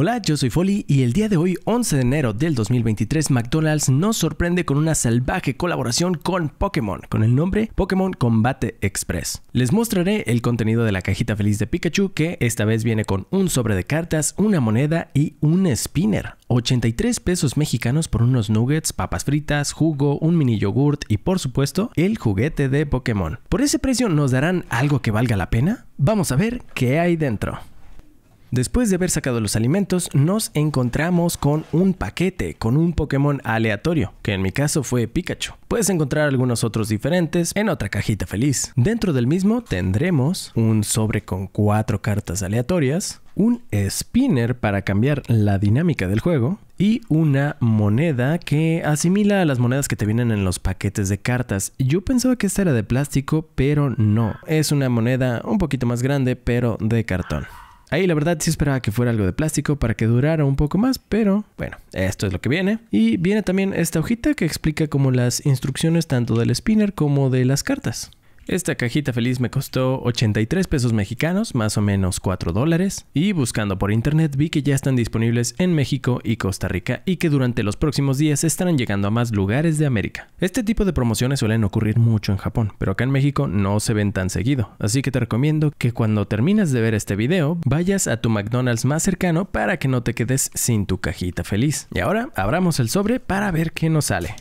Hola, yo soy Foley y el día de hoy, 11 de enero del 2023, McDonald's nos sorprende con una salvaje colaboración con Pokémon, con el nombre Pokémon Combate Express. Les mostraré el contenido de la cajita feliz de Pikachu, que esta vez viene con un sobre de cartas, una moneda y un spinner. 83 pesos mexicanos por unos nuggets, papas fritas, jugo, un mini yogurt y por supuesto el juguete de Pokémon. ¿Por ese precio nos darán algo que valga la pena? Vamos a ver qué hay dentro. Después de haber sacado los alimentos, nos encontramos con un paquete con un Pokémon aleatorio, que en mi caso fue Pikachu. Puedes encontrar algunos otros diferentes en otra cajita feliz. Dentro del mismo tendremos un sobre con cuatro cartas aleatorias, un spinner para cambiar la dinámica del juego y una moneda que asimila a las monedas que te vienen en los paquetes de cartas. Yo pensaba que esta era de plástico, pero no. Es una moneda un poquito más grande, pero de cartón. Ahí la verdad sí esperaba que fuera algo de plástico para que durara un poco más, pero bueno, esto es lo que viene. Y viene también esta hojita que explica como las instrucciones tanto del spinner como de las cartas. Esta cajita feliz me costó 83 pesos mexicanos, más o menos 4 dólares, y buscando por internet vi que ya están disponibles en México y Costa Rica y que durante los próximos días estarán llegando a más lugares de América. Este tipo de promociones suelen ocurrir mucho en Japón, pero acá en México no se ven tan seguido, así que te recomiendo que cuando terminas de ver este video vayas a tu McDonald's más cercano para que no te quedes sin tu cajita feliz. Y ahora abramos el sobre para ver qué nos sale.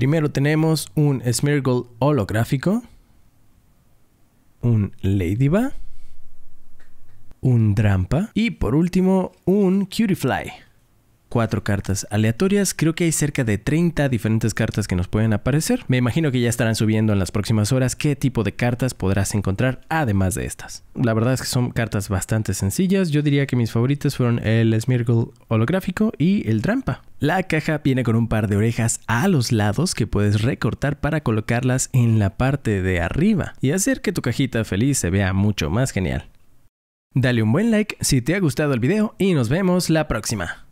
Primero tenemos un Smeargle holográfico, un Ladybug, un Drampa y por último un Cutiefly cuatro cartas aleatorias. Creo que hay cerca de 30 diferentes cartas que nos pueden aparecer. Me imagino que ya estarán subiendo en las próximas horas qué tipo de cartas podrás encontrar además de estas. La verdad es que son cartas bastante sencillas. Yo diría que mis favoritas fueron el Smirgle holográfico y el Trampa. La caja viene con un par de orejas a los lados que puedes recortar para colocarlas en la parte de arriba y hacer que tu cajita feliz se vea mucho más genial. Dale un buen like si te ha gustado el video y nos vemos la próxima.